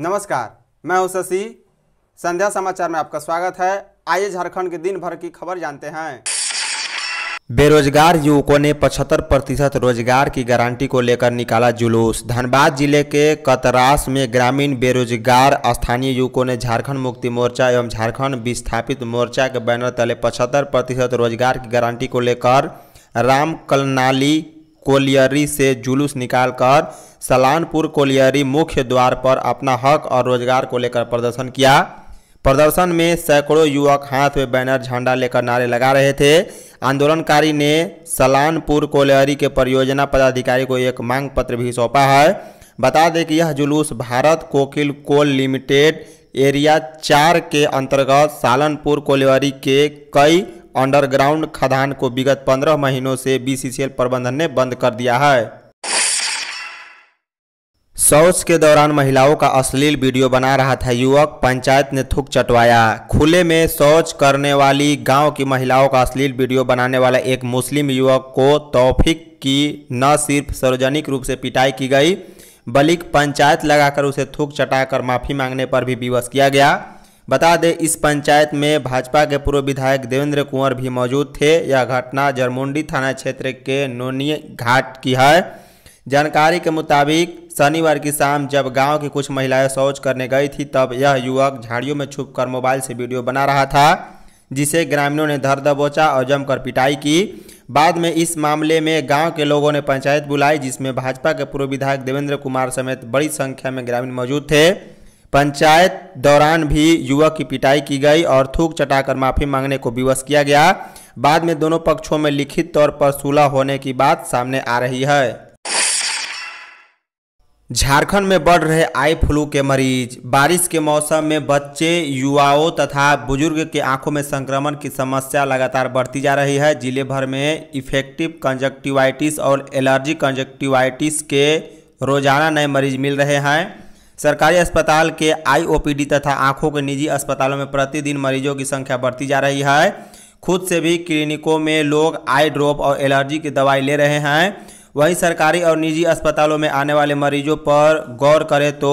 नमस्कार मैं हूं शशि संध्या समाचार में आपका स्वागत है आइए झारखंड के दिन भर की खबर जानते हैं बेरोजगार युवकों ने 75 प्रतिशत रोजगार की गारंटी को लेकर निकाला जुलूस धनबाद जिले के कतरास में ग्रामीण बेरोजगार स्थानीय युवकों ने झारखंड मुक्ति मोर्चा एवं झारखंड विस्थापित मोर्चा के बैनर तले 75 प्रतिशत रोजगार की गारंटी को लेकर राम कलनाली कोलियरी से जुलूस निकालकर सलानपुर कोलियरी मुख्य द्वार पर अपना हक और रोजगार को लेकर प्रदर्शन किया प्रदर्शन में सैकड़ों युवक हाथ में बैनर झंडा लेकर नारे लगा रहे थे आंदोलनकारी ने सलानपुर कोलियरी के परियोजना पदाधिकारी को एक मांग पत्र भी सौंपा है बता दें कि यह जुलूस भारत कोकिल कोल लिमिटेड एरिया चार के अंतर्गत सालनपुर कोलियरी के कई अंडरग्राउंड खदान को विगत 15 महीनों से बीसीसीएल प्रबंधन ने बंद कर दिया है शौच के दौरान महिलाओं का अश्लील वीडियो बना रहा था युवक पंचायत ने थूक चटवाया खुले में शौच करने वाली गांव की महिलाओं का अश्लील वीडियो बनाने वाला एक मुस्लिम युवक को तौफिक की न सिर्फ सार्वजनिक रूप से पिटाई की गई बल्कि पंचायत लगाकर उसे थूक चटाकर माफ़ी मांगने पर भी विवश किया गया बता दें इस पंचायत में भाजपा के पूर्व विधायक देवेंद्र कुंवर भी मौजूद थे यह घटना जरमुंडी थाना क्षेत्र के नोनी घाट की है जानकारी के मुताबिक शनिवार की शाम जब गांव की कुछ महिलाएं शौच करने गई थी तब यह युवक झाड़ियों में छुपकर मोबाइल से वीडियो बना रहा था जिसे ग्रामीणों ने धर दबोचा और जमकर पिटाई की बाद में इस मामले में गांव के लोगों ने पंचायत बुलाई जिसमें भाजपा के पूर्व विधायक देवेंद्र कुमार समेत बड़ी संख्या में ग्रामीण मौजूद थे पंचायत दौरान भी युवक की पिटाई की गई और थूक चटाकर माफी मांगने को विवश किया गया बाद में दोनों पक्षों में लिखित तौर पर सुलह होने की बात सामने आ रही है झारखंड में बढ़ रहे आई फ्लू के मरीज बारिश के मौसम में बच्चे युवाओं तथा बुजुर्ग के आंखों में संक्रमण की समस्या लगातार बढ़ती जा रही है जिले भर में इफेक्टिव कंजक्टिवाइटिस और एलर्जी कंजक्टिवाइटिस के रोजाना नए मरीज मिल रहे हैं सरकारी अस्पताल के आईओपीडी तथा आंखों के निजी अस्पतालों में प्रतिदिन मरीजों की संख्या बढ़ती जा रही है खुद से भी क्लिनिकों में लोग आई ड्रॉप और एलर्जी की दवाई ले रहे हैं वहीं सरकारी और निजी अस्पतालों में आने वाले मरीजों पर गौर करें तो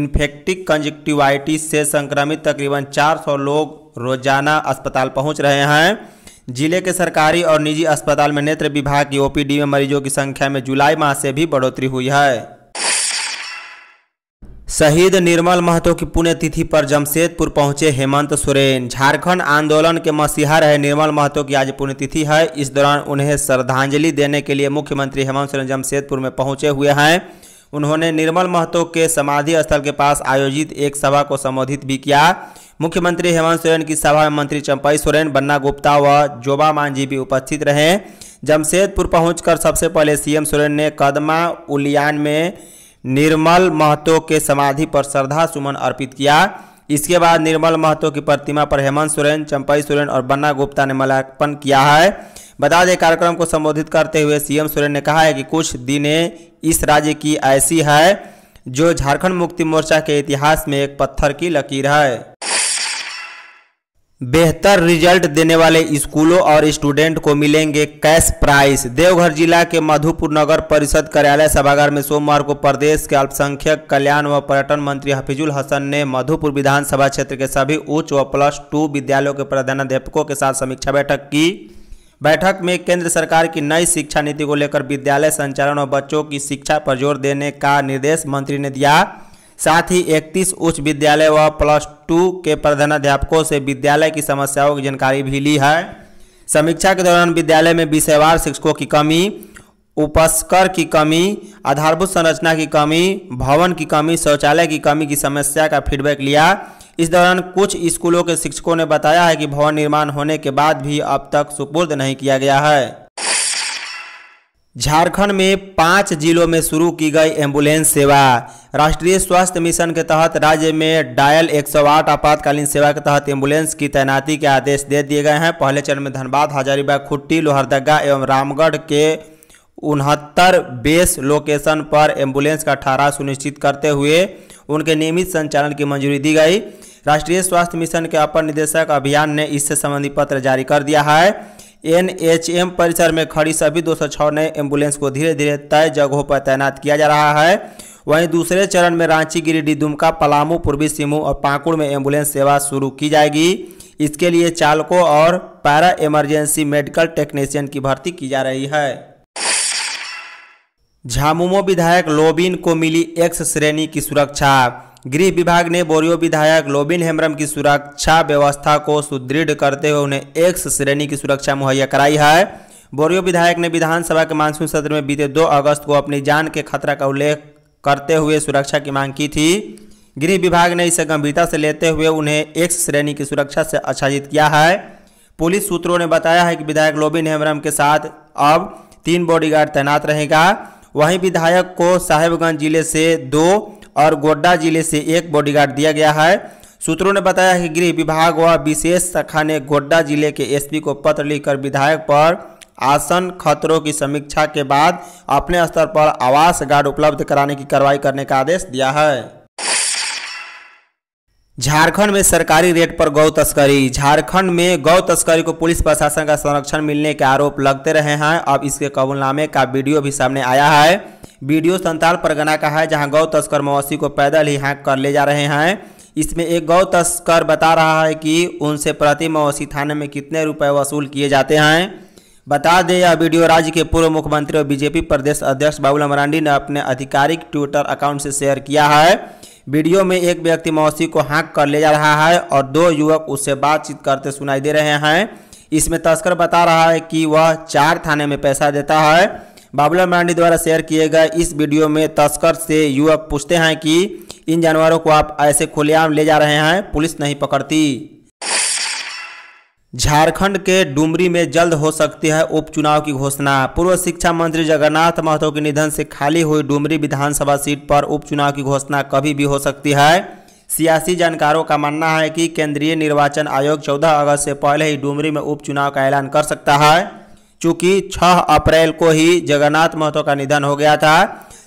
इन्फेक्टिक कंजक्टिवाइटिस से संक्रमित तकरीबन 400 लोग रोजाना अस्पताल पहुंच रहे हैं जिले के सरकारी और निजी अस्पताल में नेत्र विभाग की ओपीडी में मरीजों की संख्या में जुलाई माह से भी बढ़ोतरी हुई है शहीद निर्मल महतो की पुण्यतिथि पर जमशेदपुर पहुंचे हेमंत सोरेन झारखंड आंदोलन के मसीहा रहे निर्मल महतो की आज पुण्यतिथि है इस दौरान उन्हें श्रद्धांजलि देने के लिए मुख्यमंत्री हेमंत सोरेन जमशेदपुर में पहुंचे हुए हैं उन्होंने निर्मल महतो के समाधि स्थल के पास आयोजित एक सभा को संबोधित भी किया मुख्यमंत्री हेमंत सोरेन की सभा में मंत्री चंपाई सोरेन बन्ना गुप्ता व जोबा मांझी भी उपस्थित रहे जमशेदपुर पहुंचकर सबसे पहले सीएम सोरेन ने कदमा उलियान में निर्मल महतो के समाधि पर श्रद्धा सुमन अर्पित किया इसके बाद निर्मल महतो की प्रतिमा पर हेमंत सोरेन चंपाई सोरेन और बन्ना गुप्ता ने मल्यार्पण किया है बता दें कार्यक्रम को संबोधित करते हुए सीएम सोरेन ने कहा है कि कुछ दिनें इस राज्य की ऐसी है जो झारखंड मुक्ति मोर्चा के इतिहास में एक पत्थर की लकीर है बेहतर रिजल्ट देने वाले स्कूलों और स्टूडेंट को मिलेंगे कैश प्राइस देवघर जिला के मधुपुर नगर परिषद कार्यालय सभागार में सोमवार को प्रदेश के अल्पसंख्यक कल्याण व पर्यटन मंत्री हफीजुल हसन ने मधुपुर विधानसभा क्षेत्र के सभी उच्च व प्लस टू विद्यालयों के प्रधानाध्यापकों के साथ समीक्षा बैठक की बैठक में केंद्र सरकार की नई शिक्षा नीति को लेकर विद्यालय संचालन और बच्चों की शिक्षा पर जोर देने का निर्देश मंत्री ने दिया साथ ही 31 उच्च विद्यालय व प्लस टू के प्रधानाध्यापकों से विद्यालय की समस्याओं की जानकारी भी ली है समीक्षा के दौरान विद्यालय में विषयवार शिक्षकों की कमी उपस्कर की कमी आधारभूत संरचना की कमी भवन की कमी शौचालय की कमी की समस्या का फीडबैक लिया इस दौरान कुछ स्कूलों के शिक्षकों ने बताया है कि भवन निर्माण होने के बाद भी अब तक सुपुर्द नहीं किया गया है झारखंड में पाँच जिलों में शुरू की गई एम्बुलेंस सेवा राष्ट्रीय स्वास्थ्य मिशन के तहत राज्य में डायल 108 आपातकालीन सेवा के तहत एम्बुलेंस की तैनाती के आदेश दे दिए गए हैं पहले चरण में धनबाद हजारीबाग खुट्टी लोहरदगा एवं रामगढ़ के उनहत्तर बेस लोकेशन पर एम्बुलेंस का ठहरा सुनिश्चित करते हुए उनके नियमित संचालन की मंजूरी दी गई राष्ट्रीय स्वास्थ्य मिशन के अपर निदेशक अभियान ने इससे संबंधी पत्र जारी कर दिया है एन एच एम परिसर में खड़ी सभी दो नए एम्बुलेंस को धीरे धीरे तय जगहों पर तैनात किया जा रहा है वहीं दूसरे चरण में रांची गिरिडीह दुमका पलामू पूर्वी सिमू और पाकुड़ में एम्बुलेंस सेवा शुरू की जाएगी इसके लिए चालकों और पैरा इमरजेंसी मेडिकल टेक्नीशियन की भर्ती की जा रही है झामुमो विधायक लोबिन को मिली एक्स श्रेणी की सुरक्षा गृह विभाग ने बोरियो विधायक लोबिन हेम्ब्रम की सुरक्षा व्यवस्था को सुदृढ़ करते हुए उन्हें एक्स श्रेणी की सुरक्षा मुहैया कराई है बोरियो विधायक ने विधानसभा के मानसून सत्र में बीते 2 अगस्त को अपनी जान के खतरा का उल्लेख करते हुए सुरक्षा की मांग की थी गृह विभाग ने इसे गंभीरता से लेते हुए उन्हें एक्स श्रेणी की सुरक्षा से आच्छादित किया है पुलिस सूत्रों ने बताया है कि विधायक लोबिन हेम्ब्रम के साथ अब तीन बॉडीगार्ड तैनात रहेगा वहीं विधायक को साहेबगंज जिले से दो और गोड्डा जिले से एक बॉडीगार्ड दिया गया है सूत्रों ने बताया कि गृह विभाग व विशेष शाखा ने गोड्डा जिले के एसपी को पत्र लिखकर विधायक पर आसन खतरों की समीक्षा के बाद अपने स्तर पर आवास गार्ड उपलब्ध कराने की कार्रवाई करने का आदेश दिया है झारखंड में सरकारी रेट पर गौ तस्करी झारखंड में गौ तस्करी को पुलिस प्रशासन का संरक्षण मिलने के आरोप लगते रहे हैं अब इसके कबूलनामे का वीडियो भी सामने आया है वीडियो संताल परगना का है जहां गौ तस्कर मवासी को पैदल ही हाँक कर ले जा रहे हैं इसमें एक गौ तस्कर बता रहा है कि उनसे प्रति मवासी थाने में कितने रुपए वसूल किए जाते हैं बता दें यह वीडियो राज्य के पूर्व मुख्यमंत्री और बीजेपी प्रदेश अध्यक्ष बाबूलाल मरांडी ने अपने आधिकारिक ट्विटर अकाउंट से शेयर किया है वीडियो में एक व्यक्ति मौसी को हाँक कर ले जा रहा है और दो युवक उससे बातचीत करते सुनाई दे रहे हैं इसमें तस्कर बता रहा है कि वह चार थाने में पैसा देता है बाबुला मरांडी द्वारा शेयर किए गए इस वीडियो में तस्कर से युवक पूछते हैं कि इन जानवरों को आप ऐसे खुलेआम ले जा रहे हैं पुलिस नहीं पकड़ती झारखंड के डुमरी में जल्द हो सकती है उपचुनाव की घोषणा पूर्व शिक्षा मंत्री जगन्नाथ महतो के निधन से खाली हुई डुमरी विधानसभा सीट पर उपचुनाव की घोषणा कभी भी हो सकती है सियासी जानकारों का मानना है कि केंद्रीय निर्वाचन आयोग 14 अगस्त से पहले ही डुमरी में उपचुनाव का ऐलान कर सकता है चूंकि 6 अप्रैल को ही जगन्नाथ महतो का निधन हो गया था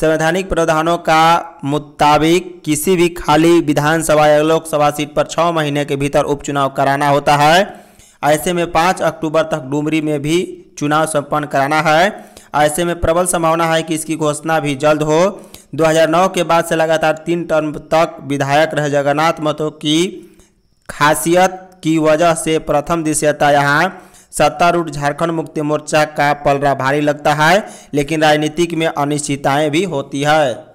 संवैधानिक प्रावधानों का मुताबिक किसी भी खाली विधानसभा या लोकसभा सीट पर छः महीने के भीतर उपचुनाव कराना होता है ऐसे में पाँच अक्टूबर तक डुमरी में भी चुनाव संपन्न कराना है ऐसे में प्रबल संभावना है कि इसकी घोषणा भी जल्द हो 2009 के बाद से लगातार तीन टर्म तक विधायक रहे जगन्नाथ महतो की खासियत की वजह से प्रथम दृश्यता यहाँ सत्तारूढ़ झारखंड मुक्ति मोर्चा का पलरा भारी लगता है लेकिन राजनीतिक में अनिश्चितताएं भी होती है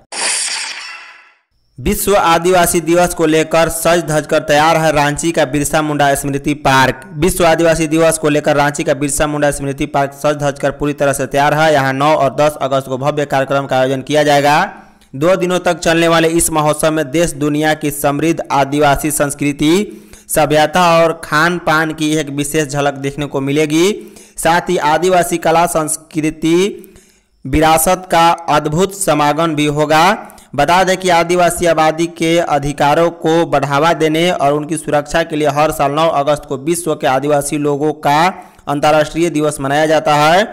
विश्व आदिवासी दिवस को लेकर सज धज कर तैयार है रांची का बिरसा मुंडा स्मृति पार्क विश्व आदिवासी दिवस को लेकर रांची का बिरसा मुंडा स्मृति पार्क सज धज कर पूरी तरह से तैयार है यहां 9 और 10 अगस्त को भव्य कार्यक्रम का आयोजन किया जाएगा दो दिनों तक चलने वाले इस महोत्सव में देश दुनिया की समृद्ध आदिवासी संस्कृति सभ्यता और खान पान की एक विशेष झलक देखने को मिलेगी साथ ही आदिवासी कला संस्कृति विरासत का अद्भुत समागम भी होगा बता दें कि आदिवासी आबादी के अधिकारों को बढ़ावा देने और उनकी सुरक्षा के लिए हर साल 9 अगस्त को विश्व के आदिवासी लोगों का अंतर्राष्ट्रीय दिवस मनाया जाता है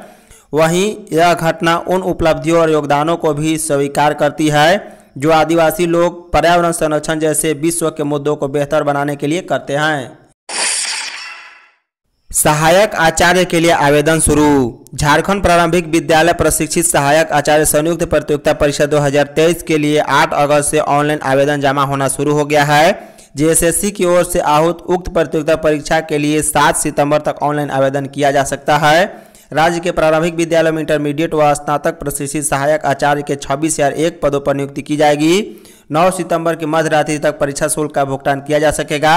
वहीं यह घटना उन उपलब्धियों और योगदानों को भी स्वीकार करती है जो आदिवासी लोग पर्यावरण संरक्षण जैसे विश्व के मुद्दों को बेहतर बनाने के लिए करते हैं सहायक आचार्य के लिए आवेदन शुरू झारखंड प्रारंभिक विद्यालय प्रशिक्षित सहायक आचार्य संयुक्त प्रतियोगिता परीक्षा 2023 के लिए 8 अगस्त से ऑनलाइन आवेदन जमा होना शुरू हो गया है जेएसएससी की ओर से आहूत उक्त प्रतियोगिता परीक्षा के लिए 7 सितंबर तक ऑनलाइन आवेदन किया जा सकता है राज्य के प्रारंभिक विद्यालय में इंटरमीडिएट व स्नातक प्रशिक्षित सहायक आचार्य के छब्बीस हजार एक पदों पर नियुक्ति की जाएगी 9 सितंबर की मध्यरात्रि तक परीक्षा शुल्क का भुगतान किया जा सकेगा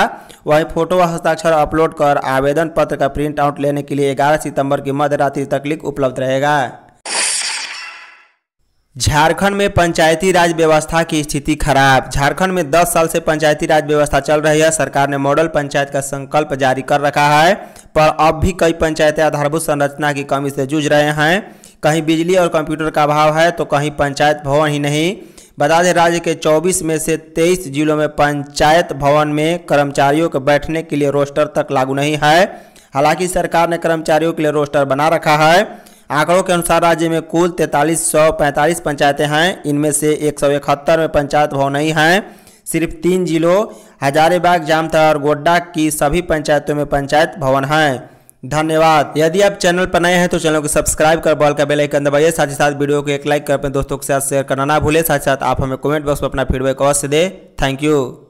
वहीं फोटो व हस्ताक्षर अपलोड कर आवेदन पत्र का प्रिंट आउट लेने के लिए 11 सितंबर की मध्यरात्रि तक लिंक उपलब्ध रहेगा झारखंड में पंचायती राज व्यवस्था की स्थिति खराब झारखंड में 10 साल से पंचायती राज व्यवस्था चल रही है सरकार ने मॉडल पंचायत का संकल्प जारी कर रखा है पर अब भी कई पंचायतें आधारभूत संरचना की कमी से जूझ रहे हैं कहीं बिजली और कंप्यूटर का अभाव है तो कहीं पंचायत भवन ही नहीं बता दें राज्य के 24 में से 23 जिलों में पंचायत भवन में कर्मचारियों के बैठने के लिए रोस्टर तक लागू नहीं है हालांकि सरकार ने कर्मचारियों के लिए रोस्टर बना रखा है आंकड़ों के अनुसार राज्य में कुल तैंतालीस सौ पैंतालीस पंचायतें हैं इनमें से एक सौ इकहत्तर में पंचायत भवन नहीं हैं सिर्फ तीन जिलों हजारीबाग जामथर और गोड्डा की सभी पंचायतों में पंचायत भवन हैं धन्यवाद यदि आप चैनल पर नए हैं तो चैनल को सब्सक्राइब कर बॉल का बेल आइकन दबाइए साथ ही साथ वीडियो को एक लाइक कर अपने दोस्तों के साथ शेयर करना ना भूलें साथ ही साथ आप हमें कमेंट बॉक्स में अपना फीडबैक अवश्य दें थैंक यू